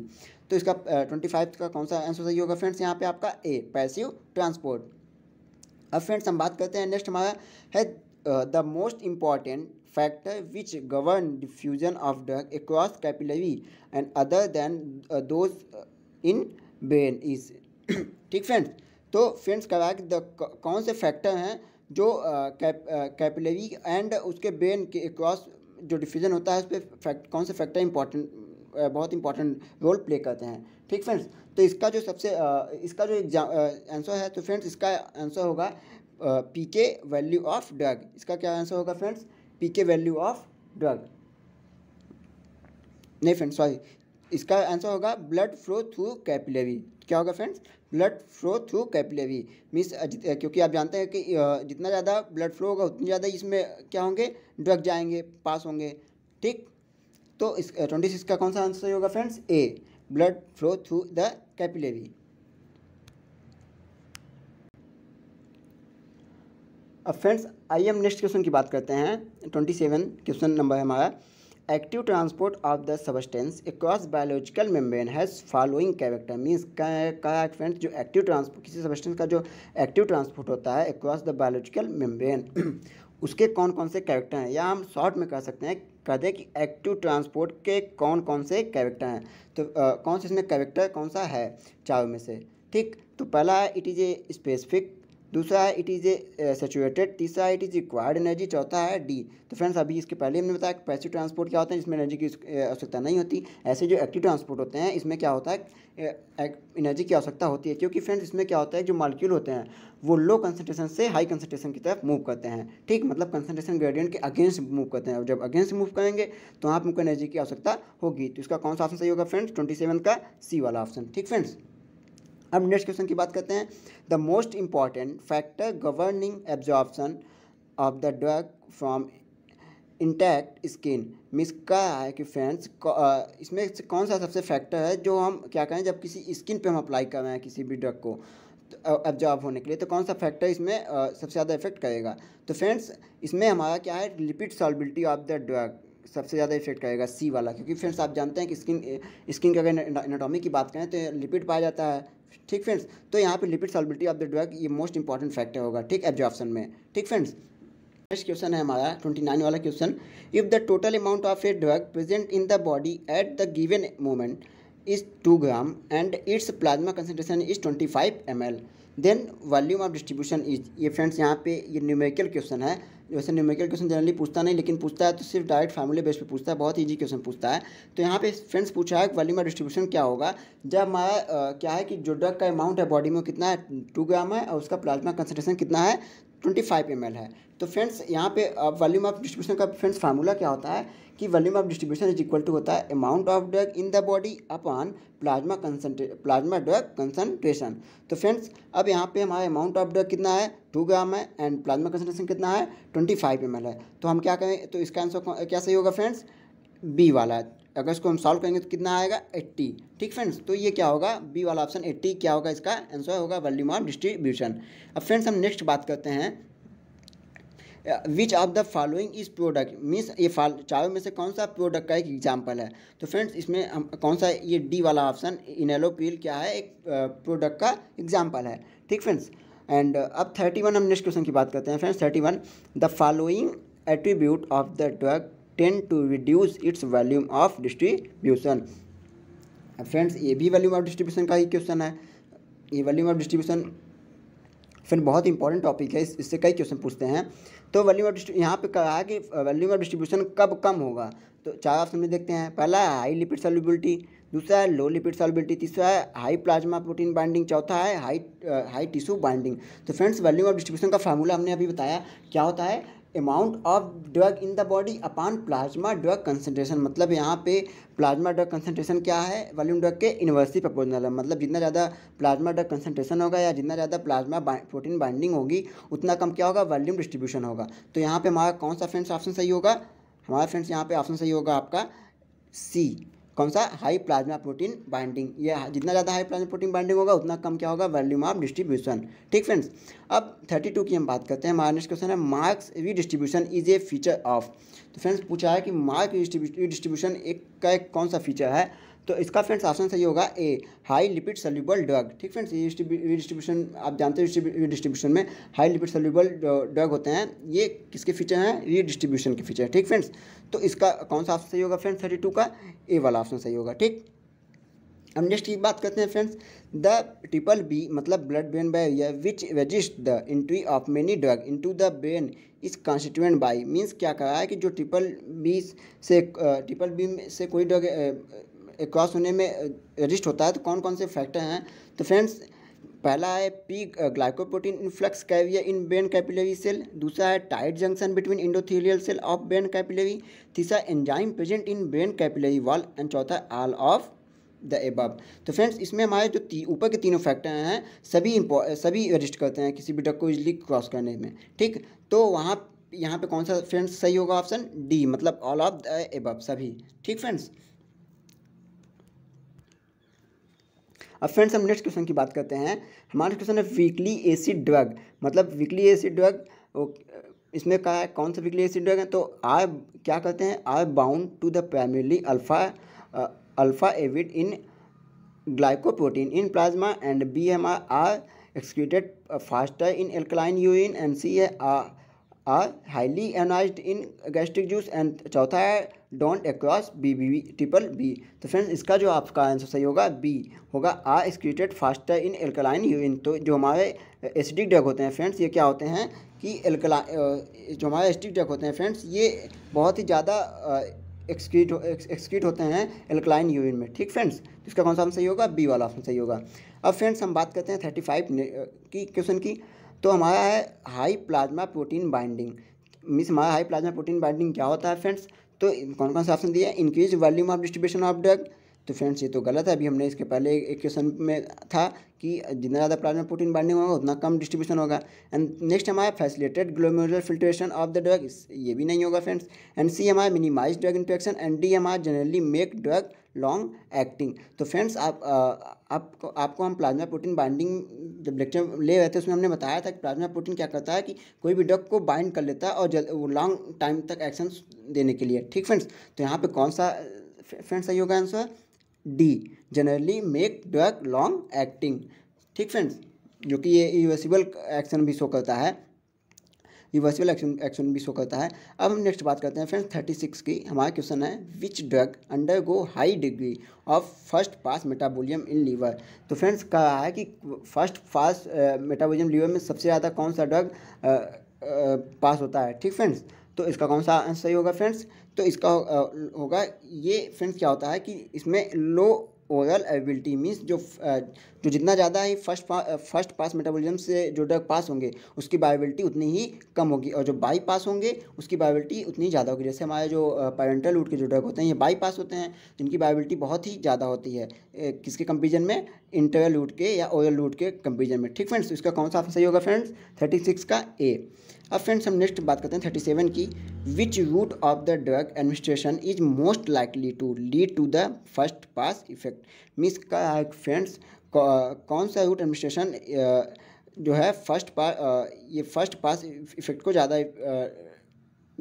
S1: तो इसका ट्वेंटी फाइव का कौन सा आंसर सही होगा फ्रेंड्स यहाँ पर आपका ए पैसिव ट्रांसपोर्ट अब फ्रेंड्स हम बात करते हैं नेक्स्ट हमारा है the most important factor which govern diffusion of drug across capillary and other than uh, those uh, in brain is ठीक फ्रेंड्स तो फ्रेंड्स करवा कि कौन से फैक्टर हैं जो कैपिलरी uh, एंड uh, उसके ब्रेन के अक्रॉस जो डिफ्यूजन होता है उस पर कौन से फैक्टर इंपॉर्टेंट uh, बहुत इंपॉर्टेंट रोल प्ले करते हैं ठीक फ्रेंड्स तो इसका जो सबसे uh, इसका जो एग्जाम आंसर है तो फ्रेंड्स इसका आंसर होगा पी के वैल्यू ऑफ ड्रग इसका क्या आंसर होगा friends PK value of drug नहीं फ्रेंड्स सॉरी इसका आंसर होगा ब्लड फ्लो थ्रू कैपिलरी क्या होगा friends blood flow through capillary means क्योंकि आप जानते हैं कि जितना ज़्यादा ब्लड फ्लो होगा उतनी ज़्यादा इसमें क्या होंगे ड्रग जाएंगे पास होंगे ठीक तो इस ट्वेंटी सिक्स का कौन सा आंसर होगा friends A blood flow through the capillary अब फ्रेंड्स आइए हम नेक्स्ट क्वेश्चन की बात करते हैं ट्वेंटी सेवन क्वेश्चन नंबर हमारा active transport of the substance across biological membrane has following character means का फ्रेंड जो एक्टिव ट्रांसपोर्ट किसी सबस्टेंस का जो एक्टिव ट्रांसपोर्ट होता है अक्रॉस द बायोलॉजिकल मेम्ब्रेन उसके कौन कौन से कैरेक्टर हैं या हम शॉर्ट में कह सकते हैं कह दें कि एक्टिव ट्रांसपोर्ट के कौन कौन से कैरेक्टर हैं तो आ, कौन से इसमें कैरेक्टर कौन सा है चारों में से ठीक तो पहला है इट इज़ ए स्पेसिफिक दूसरा है इट इज़ ए सेचुएटेड तीसरा है इट इज़ रिक्वायर्ड एनर्जी चौथा है डी तो फ्रेंड्स अभी इसके पहले हमने बताया कि पैसिव ट्रांसपोर्ट क्या होते हैं जिसमें एनर्जी की uh, आवश्यकता नहीं होती ऐसे जो एक्टिव ट्रांसपोर्ट होते हैं इसमें क्या होता है एनर्जी uh, की आवश्यकता होती है क्योंकि फ्रेंड्स इसमें क्या होता है जो मालिक्यूल होते हैं वो लो कंसनट्रेशन से हाई कंसनट्रेशन की तरफ मूव करते हैं ठीक मतलब कंसनट्रेशन ग्रेडियंट के अगेंस्ट मूव करते हैं जब अगेंस्ट मूव करेंगे तो वहाँ पर उनको एनर्जी की आवश्यकता होगी तो इसका कौन सा ऑप्शन सही होगा फ्रेंड्स ट्वेंटी सेवन का सी वाला ऑप्शन ठीक फ्रेंड्स अब नेक्स्ट क्वेश्चन की बात करते हैं the most important factor governing absorption of the drug from intact skin मिस का है कि फ्रेंड्स इसमें से कौन सा सबसे फैक्टर है जो हम क्या करें जब किसी स्किन पे हम अप्लाई कर रहे हैं किसी भी ड्रग को एब्जॉर्ब होने के लिए तो कौन सा फैक्टर इसमें सबसे ज़्यादा इफेक्ट करेगा तो फ्रेंड्स इसमें हमारा क्या है lipid solubility of the drug सबसे ज़्यादा इफेक्ट करेगा सी वाला क्योंकि फ्रेंड्स आप जानते हैं कि स्किन स्किन की अगर एनाटॉमी की बात करें तो लिपिड पाया जाता है ठीक फ्रेंड्स तो यहाँ पे lipid solubility of the drug ये मोस्ट इंपॉर्टेंट फैक्टर होगा ठीक एब्जॉर्प्शन में ठीक फ्रेंड्स नेक्स्ट क्वेश्चन है हमारा ट्वेंटी नाइन वाला question if the total amount of a drug present in the body at the given moment is two gram and its plasma concentration is twenty five M L then volume of distribution is ये friends यहाँ पे ये numerical question है वैसे numerical question generally पूछता नहीं लेकिन पूछता है तो सिर्फ डायरेक्ट फार्मूले बेस पे पूछता है बहुत ईजी क्वेश्चन पूछता है तो यहाँ पे फ्रेंड्स पूछा है वॉल्यूम डिस्ट्रीब्यूशन क्या होगा जब हमारा क्या है कि जो ड्रग का अमाउंट है बॉडी में कितना है टू ग्राम है और उसका प्लाज्मा कंसेंट्रेशन कितना है ट्वेंटी फाइव एम है तो फ्रेंड्स यहाँ पे वॉल्यूम ऑफ डिस्ट्रीब्यूशन का फ्रेंड्स फार्मूला क्या होता है कि volume of distribution is equal to होता है amount of drug in the body upon plasma कंसनट्रे प्लाज्मा ड्रग कंसनट्रेशन तो फ्रेंड्स अब यहाँ पे हमारा अमाउंट ऑफ ड्रग कितना है टू ग्राम है एंड प्लाज्मा कंसनट्रेशन कितना है ट्वेंटी फाइव एम है तो हम क्या करें तो इसका आंसर क्या सही होगा फ्रेंड्स बी वाला है अगर इसको हम सॉल्व करेंगे तो कितना आएगा एट्टी ठीक फ्रेंड्स तो ये क्या होगा बी वाला ऑप्शन एट्टी क्या होगा इसका आंसर होगा वॉल्यूम ऑफ डिस्ट्रीब्यूशन अब फ्रेंड्स हम नेक्स्ट बात करते हैं which of the following is product means ये चारों में से कौन सा प्रोडक्ट का एक एग्जाम्पल है तो फ्रेंड्स इसमें हम कौन सा ये डी वाला ऑप्शन पील क्या है एक प्रोडक्ट uh, का एग्जाम्पल है ठीक फ्रेंड्स एंड uh, अब थर्टी वन हम नेक्स्ट क्वेश्चन की बात करते हैं friends thirty one the following attribute of the drug tend to reduce its volume of distribution friends ये भी वैल्यूम ऑफ डिस्ट्रीब्यूशन का ही क्वेश्चन है ये वैल्यूम ऑफ डिस्ट्रीब्यूशन फिर बहुत इंपॉर्टेंट टॉपिक है इससे कई क्वेश्चन पूछते हैं तो वैल्यूम ऑफ डिस्ट्री यहाँ पे कहा है कि वैल्यूम ऑफ डिस्ट्रीब्यूशन कब कम होगा तो चार ऑप्शन में देखते हैं पहला है हाई लिपिड सॉल्युबिलिटी दूसरा है लो लिपिड सॉल्युबिलिटी तीसरा है हाई प्लाज्मा प्रोटीन बाइंडिंग चौथा है हाई हाई टिश्यू बाइंडिंग तो फ्रेंड्स वैल्यूम ऑफ डिस्ट्रीब्यूशन का फार्मूला हमने अभी बताया क्या होता है amount of drug in the body upon plasma drug concentration मतलब यहाँ पे प्लाज्मा ड्रग कंसनट्रेशन क्या है वॉल्यूम ड्रग के इन्वर्सली प्रपोजनल है मतलब जितना ज़्यादा प्लाज्मा ड्रग कंसनट्रेशन होगा या जितना ज़्यादा प्लाज्मा प्रोटीन बाइंडिंग होगी उतना कम क्या होगा वॉल्यूम डिस्ट्रीब्यूशन होगा तो यहाँ पर हमारा कौन सा फ्रेंड्स ऑप्शन सही होगा हमारा फ्रेंड्स यहाँ पे ऑप्शन सही होगा आपका सी कौन सा हाई प्लाज्मा प्रोटीन बाइंडिंग ये जितना ज़्यादा हाई प्लाज्मा प्रोटीन बाइंडिंग होगा उतना कम क्या होगा वैल्यूम ऑफ डिस्ट्रीब्यूशन ठीक फ्रेंड्स अब थर्टी टू की हम बात करते हैं हमारा नेक्स्ट क्वेश्चन है marked redistribution is a feature of तो फ्रेंड्स पूछा है कि मार्क डिस्ट्रीब्यूशन एक का एक कौन सा फीचर है तो इसका फ्रेंड्स ऑप्शन सही होगा A high lipid soluble drug ठीक फ्रेंड्स ये डिस्ट्रीब्यूशन आप जानते हैं डिस्ट्रीब्यूशन में हाई लिपिड सल्यूबल ड्रग होते हैं ये किसके फीचर हैं डिस्ट्रीब्यूशन के फीचर ठीक फ्रेंड्स तो इसका कौन सा ऑप्शन सही होगा फ्रेंड्स थर्टी टू का ए वाला ऑप्शन सही होगा ठीक अब नेक्स्ट की बात करते हैं फ्रेंड्स द ट्रिपल बी मतलब blood brain barrier which resist the entry of many drug into the brain is constituent by means क्या रहा है कि जो ट्रिपल बी से ट्रिपल बी से कोई ड्रग क्रॉस होने में रजिस्ट होता है तो कौन कौन से फैक्टर हैं तो फ्रेंड्स पहला है पी ग्लाइकोप्रोटीन इन्फ्लक्स कैविया इन बेन कैपिलरी सेल दूसरा है tight junction between endothelial cell of brain capillary तीसरा enzyme present in brain capillary wall and चौथा आल ऑफ द एब तो फ्रेंड्स इसमें हमारे जो ऊपर के तीनों फैक्टर हैं सभी सभी रजिस्ट करते हैं किसी भी ड्रग को इजली क्रॉस करने में ठीक तो वहाँ यहाँ पे कौन सा फ्रेंड्स सही होगा ऑप्शन डी मतलब ऑल ऑफ द एब सभी ठीक फ्रेंड्स अब फ्रेंड्स हम नेक्स्ट क्वेश्चन की बात करते हैं हमारा क्वेश्चन है वीकली एसिड ड्रग मतलब वीकली एसिड ड्रग इसमें कहा है कौन सा वीकली एसिड ड्रग है तो आर क्या कहते हैं are bound to the primarily alpha alpha acid in glycoprotein in plasma and B um are are excreted faster in alkaline urine and C है are highly ionized in gastric juice and चौथा है don't across B B B triple B तो friends इसका जो आपका answer सही होगा B होगा आ excreted faster in alkaline urine तो जो हमारे एसिडिक ड्रग होते हैं फ्रेंड्स ये क्या होते हैं कि एल्कला जो हमारे एसिडिक ड्रग होते हैं फ्रेंड्स ये बहुत ही ज़्यादा एक्सक्रीट एक्सक्रीट होते हैं एल्कलाइन यूरिन में ठीक फ्रेंड्स तो इसका कौन सा ऑप्शन सही होगा बी वाला ऑप्शन सही होगा अब फ्रेंड्स हम बात करते हैं थर्टी फाइव की क्वेश्चन की तो हमारा है high plasma protein binding means हमारा हाई प्लाज्मा प्रोटीन बाइंडिंग क्या होता है फ्रेंड्स तो कौन कौन सा ऑप्शन दिया increase volume of distribution of drug तो फ्रेंड्स ये तो गलत है अभी हमने इसके पहले एक क्वेश्चन में था कि जितना ज़्यादा प्लाज्मा प्रोटीन बाइंडिंग होगा उतना कम डिस्ट्रीब्यूशन होगा एंड नेक्स्ट हमारा facilitated glomerular filtration of the drug ये भी नहीं होगा friends and C I minimize drug infection and D I generally make drug long acting तो फ्रेंड्स आप आपको आपको हम प्लाज्मा प्रोटीन बाइंडिंग जब लेक्चर ले रहे थे उसमें हमने बताया था कि प्लाज्मा प्रोटीन क्या करता है कि कोई भी ड्रग को बाइंड कर लेता है और जल वो लॉन्ग टाइम तक एक्शन देने के लिए ठीक फ्रेंड्स तो यहाँ पे कौन सा फ्रेंड्स सही होगा answer D generally make drug long acting ठीक फ्रेंड्स जो कि ये यूसिबल एक्शन भी शो करता है रिवर्सिबल एक्शन एक्शन भी शो करता है अब हम नेक्स्ट बात करते हैं फ्रेंड्स थर्टी सिक्स की हमारा क्वेश्चन है which drug undergo high degree of first pass metabolism in liver तो फ्रेंड्स कहा है कि फर्स्ट पास मेटाबोलियम लीवर में सबसे ज़्यादा कौन सा ड्रग पास होता है ठीक फ्रेंड्स तो इसका कौन सा आंसर सही होगा फ्रेंड्स तो इसका होगा ये फ्रेंड्स क्या होता है कि इसमें लो ओरल एबिलिटी मीन्स जो जो जितना ज़्यादा ही फर्स्ट पा, फर्स्ट पास मेटाबॉलिज्म से जो ड्रग पास होंगे उसकी बायोबिलिटी उतनी ही कम होगी और जो बाई पास होंगे उसकी बायोबिलिटी उतनी ज़्यादा होगी जैसे हमारे जो पेरेंटल रूट के जो ड्रग होते हैं ये बाई पास होते हैं जिनकी बायोबिलिटी बहुत ही ज़्यादा होती है किसके कंपेरिजन में इंटरल रूट के या ओरल रूट के कंपेरिजन में ठीक फ्रेंड्स तो इसका कौन सा सही होगा फ्रेंड्स थर्टी सिक्स का ए अब फ्रेंड्स हम नेक्स्ट बात करते हैं थर्टी सेवन की which route of the drug administration is most likely to lead to the first pass effect means का फ्रेंड्स कौन सा रूट एडमिनिस्ट्रेशन जो है फर्स्ट पास ये फर्स्ट पास इफेक्ट को ज़्यादा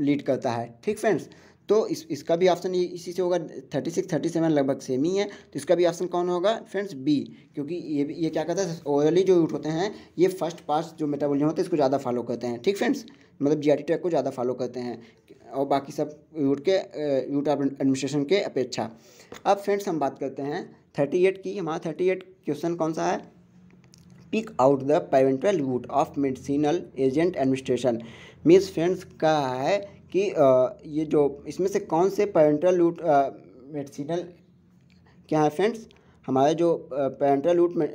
S1: लीड करता है ठीक फ्रेंड्स तो इस इसका भी ऑप्शन इसी से होगा थर्टी सिक्स थर्टी सेवन लगभग सेम ही है तो इसका भी ऑप्शन कौन होगा फ्रेंड्स बी क्योंकि ये ये क्या कहता है ओयली जो रूट होते हैं ये फर्स्ट पास जो मेटाबोलिज्म होता है इसको ज़्यादा फॉलो करते हैं ठीक फ्रेंड्स मतलब जी ट्रैक को ज़्यादा फॉलो करते हैं और बाकी सब रूट के यूट एडमिनिस्ट्रेशन के अपेक्षा अब फ्रेंड्स हम बात करते हैं थर्टी एट की हमारा थर्टी एट क्वेश्चन कौन सा है pick out the parenteral route of medicinal agent administration means friends का है कि ये जो इसमें से कौन से पैरेंटल रूट मेडिसिनल क्या है फ्रेंड्स हमारे जो पैरेंटल रूट में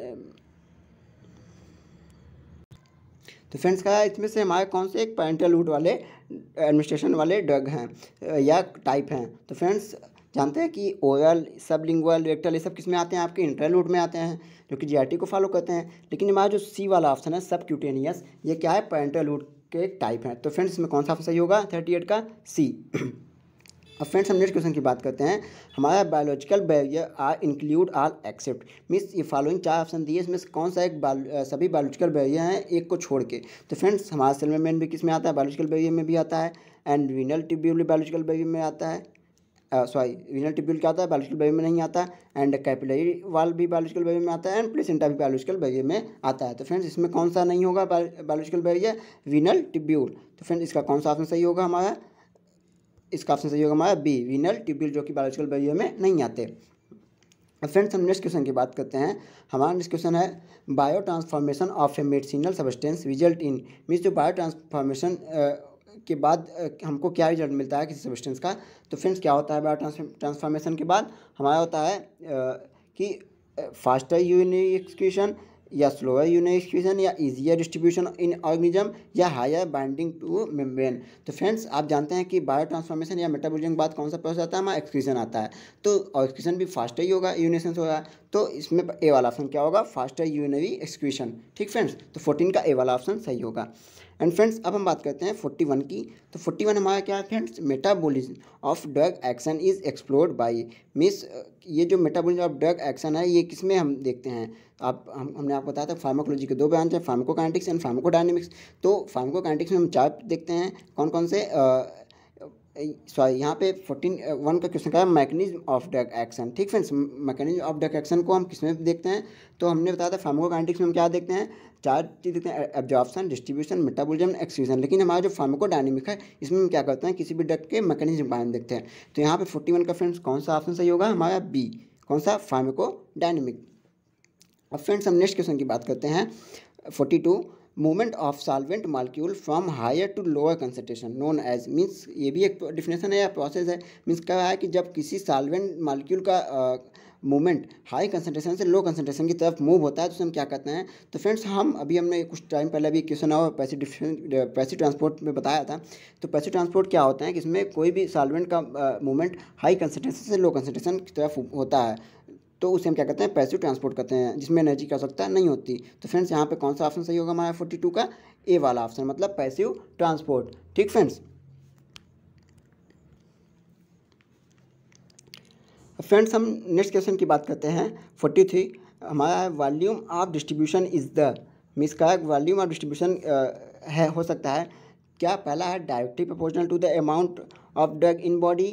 S1: तो फ्रेंड्स कहा इसमें से हमारे कौन से एक पैरेंटल रूट वाले एडमिनिस्ट्रेशन वाले ड्रग हैं या टाइप हैं तो फ्रेंड्स जानते हैं कि ओरल सब लिंगल रेक्टल ये सब किस में आते हैं आपके इंटरनल रूट में आते हैं जो कि जी को फॉलो करते हैं लेकिन हमारा जो सी वाला ऑप्शन है सब क्यूटेनियस ये क्या है पैरेंटल रूट के एक टाइप हैं तो फ्रेंड्स इसमें कौन सा सही होगा थर्टी एट का सी अब फ्रेंड्स हम नेक्स्ट क्वेश्चन की बात करते हैं हमारा biological barrier are include are except means ये फॉलोइंग चार ऑप्शन दिए इसमें कौन सा एक बाल, सभी बायोलॉजिकल बैरियर हैं एक को छोड़ के तो फ्रेंड्स हमारा सेल में मेन भी किस में आता है बायोलॉजिकल बैरियर में भी आता है and renal tubule biological barrier में आता है सॉरी रीनल टिब्यूल क्या आता है बायोलॉजिकल बेबी में नहीं आता एंड कैपिलरी वाल भी बायोलॉजिकल बेबी में आता है एंड प्लेसेंटा भी बायोलॉजिकल बेबी में आता है तो फ्रेंड्स इसमें कौन सा नहीं होगा बायोलॉजिकल बेबी है रीनल ट्यूब्यूल तो फ्रेंड्स इसका कौन सा ऑप्शन सही होगा हमारा इसका ऑप्शन सही होगा हमारा बी रीनल टिब्यूल जो कि बायोलॉजिकल बेबी में नहीं आते फ्रेंड्स तो हम नेक्स्ट क्वेश्चन की बात करते हैं हमारा नेक्स्ट क्वेश्चन है biotransformation of a medicinal substance result in means जो बायो ट्रांसफॉर्मेशन के बाद हमको क्या रिजल्ट मिलता है किसी सब्सटेंस का तो फ्रेंड्स क्या होता है ट्रांसफॉर्मेशन के बाद हमारा होता है कि फास्टर यूरिनरी एक्सक्यूशन या स्लोअर यूरिनरी एक्सक्यूशन या इजियर डिस्ट्रीब्यूशन इन ऑर्गेनिज्म या हायर बाइंडिंग टू मेम्ब्रेन तो फ्रेंड्स आप जानते हैं कि बायो ट्रांसफॉर्मेशन या मेटाबोलिज्म के बाद कौन सा प्रोसेस आता है हमारा एक्सक्रीशन आता है तो ऑक्सक्यूशन भी फास्टर ही होगा यूनेसेंस होगा तो इसमें ए वाला ऑप्शन क्या होगा फास्टर यूनिवी एक्सक्रीशन ठीक फ्रेंड्स तो फोर्टीन का ए वाला ऑप्शन सही होगा एंड फ्रेंड्स अब हम बात करते हैं फोर्टी वन की तो फोर्टी वन हमारा क्या है friends metabolism of drug action is explored by मिस ये जो मेटाबॉलिज्म ऑफ ड्रग एक्शन है ये किस में हम देखते हैं आप हम हमने आपको बताया था फार्माकोलॉजी के दो ब्रांच हैं फार्माकोकाइनेटिक्स एंड फार्माकोडायनेमिक्स तो फार्माकोकाइनेटिक्स में हम चार देखते हैं कौन कौन से आ, सॉरी यहाँ पे फोर्टीन वन uh, का क्वेश्चन क्या है मैकेनिज्म ऑफ ड्रग एक्शन ठीक friends mechanism of drug action को हम किसमें देखते हैं तो हमने बताया था फार्मोकोकाइनेटिक्स में हम क्या देखते हैं चार चीज़ देखते हैं एब्जॉर्प्शन डिस्ट्रीब्यूशन मेटाबॉलिज्म एक्सक्यूजन लेकिन हमारा जो फार्माकोडायनेमिक है इसमें हम क्या करते हैं किसी भी ड्रग के मैकेनिज्म बारे में देखते हैं तो यहाँ पर फोर्टी वन का फ्रेंड्स कौन सा ऑप्शन सही होगा हमारा बी कौन सा फार्माकोडायनेमिक अब फ्रेंड्स हम नेक्स्ट क्वेश्चन की बात करते हैं forty two movement of solvent molecule from higher to lower concentration known as means ये भी एक डिफिनेशन है या प्रोसेस है मीन्स क्या है कि जब किसी सॉल्वेंट मालिक्यूल का मूवमेंट हाई कंसनट्रेशन से लो कंसनट्रेशन की तरफ मूव होता है तो हम क्या कहते हैं तो फ्रेंड्स हम अभी हमने कुछ टाइम पहले भी क्वेश्चन और पैसे पैसे ट्रांसपोर्ट में बताया था तो पैसे ट्रांसपोर्ट क्या होता है कि इसमें कोई भी सॉल्वेंट का मूवमेंट हाई कंसनट्रेशन से लो कंसनट्रेशन की तरफ होता है तो उसे हम क्या कहते हैं पैसिव ट्रांसपोर्ट कहते हैं जिसमें एनर्जी की आवश्यकता नहीं होती तो फ्रेंड्स यहाँ पे कौन सा ऑप्शन सही होगा हमारा फोर्टी टू का ए वाला ऑप्शन मतलब पैसिव ट्रांसपोर्ट ठीक फ्रेंड्स फ्रेंड्स हम नेक्स्ट क्वेश्चन की बात करते हैं फोर्टी थ्री हमारा volume of distribution is the मीस का वॉल्यूम ऑफ डिस्ट्रीब्यूशन है हो सकता है क्या पहला है directly proportional to the amount of drug in body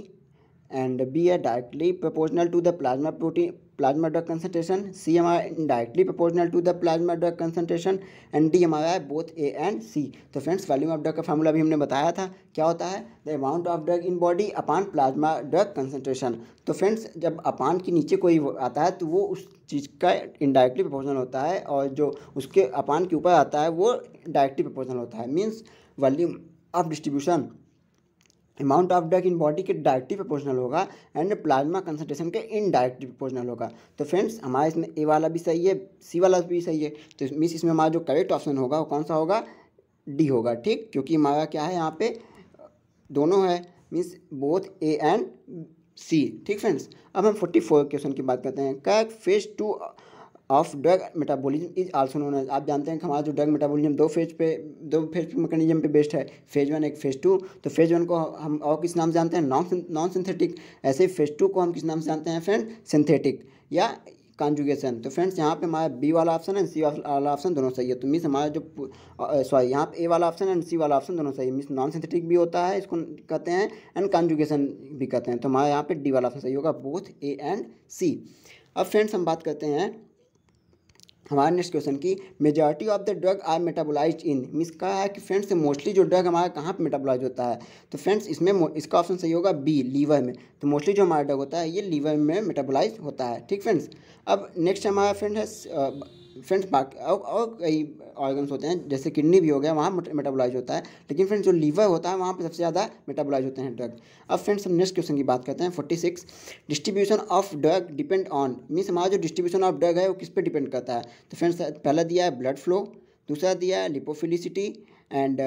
S1: and B है directly proportional to the plasma protein plasma drug C plasma directly concentration, to the plasma drug concentration and D एम and I both A and C तो friends volume of drug का formula भी हमने बताया था क्या होता है the amount of drug in body upon plasma drug concentration तो फ्रेंड्स जब अपान के नीचे कोई आता है तो वो उस चीज़ का इनडायरेक्टली प्रपोर्शनल होता है और जो उसके अपान के ऊपर आता है वो डायरेक्टली प्रपोर्शनल होता है means volume of distribution amount of drug in body के डायरेक्टली प्रोपोर्शनल होगा एंड प्लाज्मा कंसनट्रेशन के इनडायरेक्टली प्रोपोर्शनल होगा तो फ्रेंड्स हमारा इसमें ए वाला भी सही है सी वाला भी सही है तो मीस इसमें हमारा जो करेक्ट ऑप्शन होगा वो कौन सा होगा डी होगा ठीक क्योंकि हमारा क्या है यहाँ पे दोनों है means both A and C ठीक फ्रेंड्स अब हम फोर्टी फोर क्वेश्चन की बात करते हैं कैक phase two of drug metabolism is also known as आप जानते हैं कि हमारा जो ड्रग मेटाबॉलिज्म दो फेज पे दो फेज मैकेनिज्म पे बेस्ड है फेज वन एक फेज टू तो फेज वन को हम और किस नाम से जानते हैं नॉन नॉन सिंथेटिक ऐसे फेज टू को हम किस नाम से जानते हैं फ्रेंड सिंथेटिक या कॉन्जुगेशन तो फ्रेंड्स यहाँ पे हमारा बी वाला ऑप्शन है सी वाला ऑप्शन दोनों सही है तो मीस हमारा जो सॉरी यहाँ पे ए वाला ऑप्शन एंड सी वाला ऑप्शन दोनों सही है मीस नॉन सिंथेटिक भी होता है इसको कहते हैं एंड कॉन्जुगेशन भी कहते हैं तो हमारा यहाँ पे डी वाला ऑप्शन सही होगा बोथ ए एंड सी अब फ्रेंड्स हम बात करते हैं हमारे नेक्स्ट क्वेश्चन की majority of the drug are metabolize in means कहा है कि फ्रेंड्स मोस्टली जो ड्रग हमारा कहाँ पर मेटाबोलाइज होता है तो फ्रेंड्स इसमें इसका ऑप्शन सही होगा बी लीवर में तो मोस्टली जो हमारा ड्रग होता है ये लीवर में मेटाबोलाइज होता है ठीक फ्रेंड्स अब नेक्स्ट हमारा फ्रेंड है फ्रेंड्स बाकी और, और कई ऑर्गन्स होते हैं जैसे किडनी भी हो गया वहाँ मेटाबोलाइज होता है लेकिन फ्रेंड्स जो लीवर होता है वहाँ पर सबसे ज़्यादा मेटाबोलाइज होते हैं ड्रग अब फ्रेंड्स हम नेक्स्ट क्वेश्चन की बात करते हैं forty six distribution of drug depend on means हमारा जो डिस्ट्रीब्यूशन ऑफ ड्रग है वो किस पर डिपेंड करता है तो फ्रेंड्स पहला दिया है ब्लड फ्लो दूसरा दिया है लिपोफिलिसिटी एंड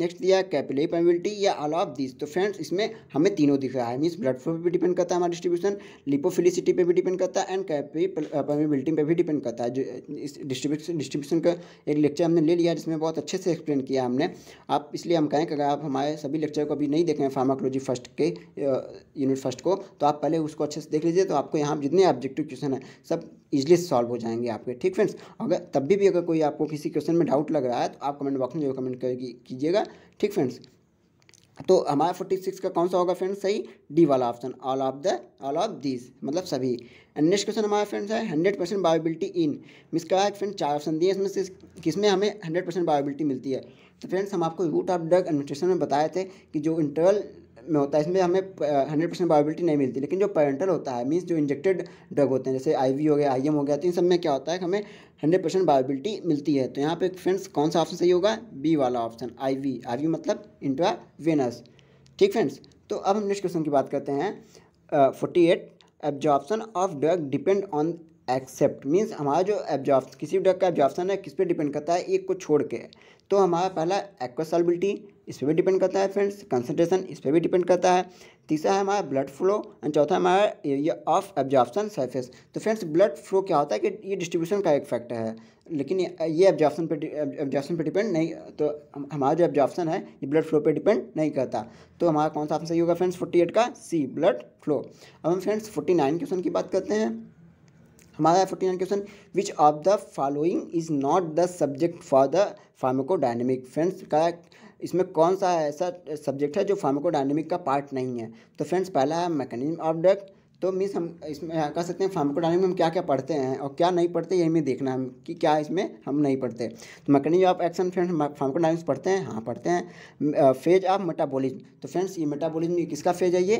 S1: नेक्स्ट दिया है कैपिलरी परमिबिलिटी या ऑल ऑफ दिस तो फ्रेंड्स इसमें हमें तीनों दिख रहा है मीन्स ब्लड फ्लो पर भी डिपेंड करता है हमारा डिस्ट्रीब्यूशन लिपोफिलिसिटी पे भी डिपेंड करता है एंड कैपिलरी परमिबिलिटी पे भी डिपेंड करता है जो uh, इस डिस्ट्रीब्यूशन डिस्ट्रीब्यूशन का एक लेक्चर हमने ले लिया जिसमें बहुत अच्छे से एक्सप्लेन किया हमने आप इसलिए हम कहें कि अगर आप हमारे सभी लेक्चर को अभी नहीं देखें फार्माकोलॉजी फर्स्ट के यूनिट uh, फर्स्ट को तो आप पहले उसको अच्छे से देख लीजिए तो आपको यहाँ जितने ऑब्जेक्टिव क्वेश्चन है सब ईजिली सॉल्व हो जाएंगे आपके ठीक फ्रेंड्स अगर तब भी, भी अगर कोई आपको किसी क्वेश्चन में डाउट लग रहा है तो आप कमेंट बॉक्स में जो कमेंट कीजिएगा ठीक फ्रेंड्स तो हमारा फोर्टी सिक्स का कौन सा होगा फ्रेंड्स सही डी वाला option all of the all of these मतलब सभी एंड नेक्स्ट क्वेश्चन हमारा फ्रेंड्स है हंड्रेड परसेंट बायोबिलिटी इन मिस का है फ्रेंड चार ऑप्शन दिए इसमें से किसमें हमें हंड्रेड परसेंट बायोबिलिटी मिलती है तो फ्रेंड्स हम आपको रूट ऑफ ड्रग एडमिनिस्ट्रेशन में बताए थे कि जो इंटरवल में होता है इसमें हमें हंड्रेड परसेंट बायोबिलिटी नहीं मिलती लेकिन जो पेरेंटल होता है मीन्स जो इंजेक्टेड ड्रग होते हैं जैसे आई हो गया आई हो गया तो इन सब में क्या होता है हमें हंड्रेड परसेंट बायोबिलिटी मिलती है तो यहाँ पे फ्रेंड्स कौन सा ऑप्शन सही होगा बी वाला option I V I V मतलब वेनस ठीक फ्रेंड्स तो अब हम नेक्स्ट क्वेश्चन की बात करते हैं forty eight absorption of drug depend on except means हमारा जो एब्जॉर्ब किसी भी ड्रग का एब्जॉर्बसन है किस पे डिपेंड करता है एक को छोड़ के तो हमारा पहला एक्वासॉलबिलिटी इस पर भी डिपेंड करता है फ्रेंड्स कंसनट्रेशन इस पर भी डिपेंड करता है तीसरा है हमारा ब्लड फ्लो एंड चौथा हमारा एरिया ऑफ एब्जॉर्बसन सरफेस तो फ्रेंड्स ब्लड फ्लो क्या होता है कि ये डिस्ट्रीब्यूशन का एक फैक्टर है लेकिन ये एब्जॉर्बसन पर एब्जॉर्बसन पर डिपेंड नहीं तो हमारा जो एब्जॉर्बसन है ये ब्लड फ्लो पर डिपेंड नहीं करता तो हमारा कौन सा ऑप्शन सही होगा फ्रेंड्स फोर्टी एट का सी ब्लड फ्लो अब हम फ्रेंड्स फोर्टी नाइन क्वेश्चन की बात करते हैं हमारा forty nine question which of the following is not the subject for the dynamic friends का इसमें कौन सा ऐसा सब्जेक्ट है जो फार्माकोडायनेमिक का पार्ट नहीं है तो फ्रेंड्स पहला है मैकेनिज्म ऑफ ड्रग तो मिस हम इसमें हाँ, कह सकते हैं फार्माकोडायनामिक में हम क्या क्या पढ़ते हैं और क्या नहीं पढ़ते यही में देखना है कि क्या इसमें हम नहीं पढ़ते तो mechanism of action friends pharmacodynamics पढ़ते हैं हाँ पढ़ते हैं फेज ऑफ मेटाबॉलिज्म तो फ्रेंड्स ये मेटाबॉलिज्म किसका फेज है ये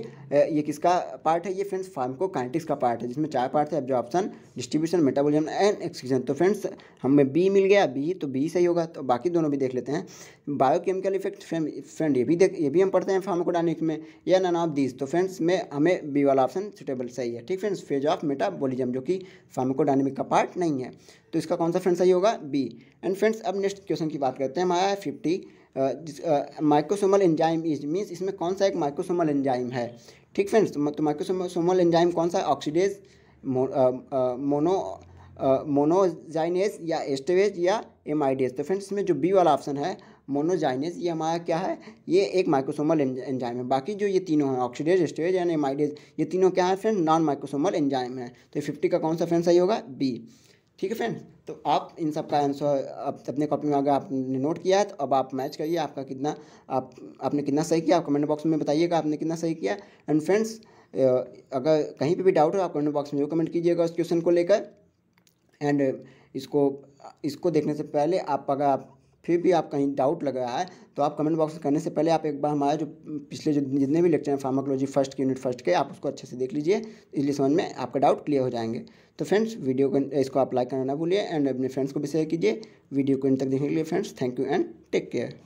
S1: ये किसका पार्ट है ये फ्रेंड्स फार्माकोकाइनेटिक्स का पार्ट है जिसमें चार पार्ट है absorption distribution metabolism and excretion तो फ्रेंड्स हमें बी मिल गया बी तो बी सही होगा तो बाकी दोनों भी देख लेते हैं बायोकेमिकल इफेक्ट फ्रेंड ये भी देख ये भी हम पढ़ते हैं फार्माकोडानिक में या नन ऑफ दीज तो फ्रेंड्स में हमें बी वाला ऑप्शन सुटेबल सही है ठीक फ्रेंड्स फेज ऑफ मेटाबॉलिज्म जो कि फार्माकोडाइनमिक का पार्ट नहीं है तो इसका कौन सा फ्रेंड सही होगा बी एंड फ्रेंड्स अब नेक्स्ट क्वेश्चन की बात करते हैं हमारा है fifty microsomal enzyme is means इसमें कौन सा एक माइक्रोसोमल एंजाइम है ठीक फ्रेंड्स तो माइक्रोसोमल एंजाइम तो कौन सा ऑक्सीडेज मोनो मोनोजाइनेस या एस्टेवेज या एम तो फ्रेंड्स इसमें जो बी वाला ऑप्शन है मोनोजाइनेस ये हमारा क्या है ये एक माइक्रोसोमल एंजाइम है बाकी जो ये तीनों हैं ऑक्सीडेज स्टोरेज एंड एमाइडेज ये तीनों क्या है फ्रेंड नॉन माइक्रोसोमल एंजाइम है तो फिफ्टी का कौन सा फ्रेंड सही होगा बी ठीक है फ्रेंड्स तो आप इन सब का आंसर अब अपने कॉपी में अगर आपने नोट किया है तो अब आप मैच करिए आपका कितना आप आपने कितना सही किया आप कमेंट बॉक्स में बताइएगा आपने कितना सही किया एंड फ्रेंड्स अगर कहीं पे भी डाउट हो आप कमेंट बॉक्स में जो कमेंट कीजिएगा उस क्वेश्चन को लेकर एंड इसको इसको देखने से पहले आप अगर आप फिर भी आप कहीं डाउट लग रहा है तो आप कमेंट बॉक्स में करने से पहले आप एक बार हमारे जो पिछले जो जितने भी लेक्चर हैं फार्माकोलॉजी फर्स्ट के यूनिट फर्स्ट के आप उसको अच्छे से देख लीजिए इसलिए समझ में आपका डाउट क्लियर हो जाएंगे तो फ्रेंड्स वीडियो को इसको आप लाइक करना ना भूलिए एंड अपने फ्रेंड्स को भी शेयर कीजिए वीडियो को इन तक देखने के लिए friends thank you and take care